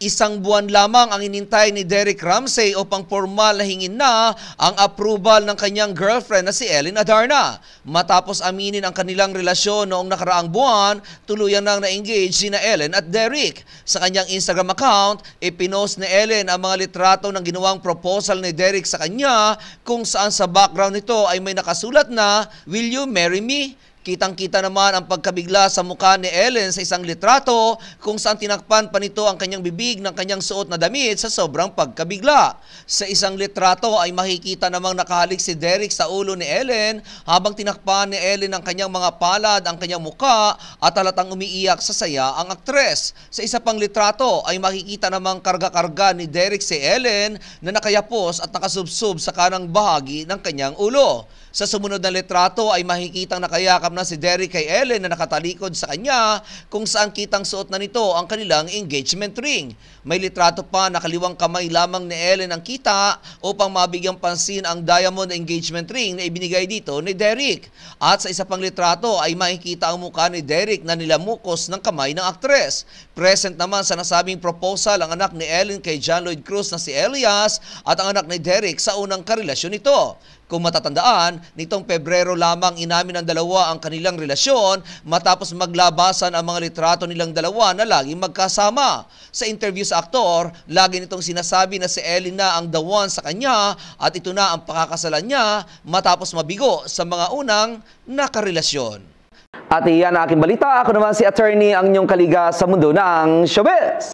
Isang buwan lamang ang inintay ni Derek Ramsey upang formal na hingin na ang approval ng kanyang girlfriend na si Ellen Adarna. Matapos aminin ang kanilang relasyon noong nakaraang buwan, tuluyan nang na-engage si na Ellen at Derek. Sa kanyang Instagram account, ipinost ni Ellen ang mga litrato ng ginawang proposal ni Derek sa kanya kung saan sa background nito ay may nakasulat na, Will you marry me? Kitang-kita naman ang pagkabigla sa mukha ni Ellen sa isang litrato kung saan tinakpan pa nito ang kanyang bibig ng kanyang suot na damit sa sobrang pagkabigla. Sa isang litrato ay makikita namang nakahalik si Derek sa ulo ni Ellen habang tinakpan ni Ellen ang kanyang mga palad ang kanyang mukha at halatang umiiyak sa saya ang aktres. Sa isa pang litrato ay makikita namang karga-karga ni Derek si Ellen na nakayapos at nakasubsob sa kanang bahagi ng kanyang ulo. Sa sumunod na litrato ay makikitang nakayakap nagpaalam na si Derek kay Ellen na nakatalikod sa kanya kung saan kitang suot na nito ang kanilang engagement ring. May litrato pa na kaliwang kamay lamang ni Ellen ang kita upang mabigyang pansin ang diamond engagement ring na ibinigay dito ni Derek. At sa isa pang litrato ay makikita ang mukha ni Derek na nilamukos ng kamay ng aktres. Present naman sa nasabing proposal ang anak ni Ellen kay John Lloyd Cruz na si Elias at ang anak ni Derek sa unang karelasyon nito. Kung matatandaan, nitong Pebrero lamang inamin ng dalawa ang ang kanilang relasyon matapos maglabasan ang mga litrato nilang dalawa na laging magkasama. Sa interview sa aktor, lagi nitong sinasabi na si Ellie na ang the one sa kanya at ito na ang pakakasalan niya matapos mabigo sa mga unang nakarelasyon. At iyan ang aking balita. Ako naman si attorney ang inyong kaliga sa mundo ng showbiz.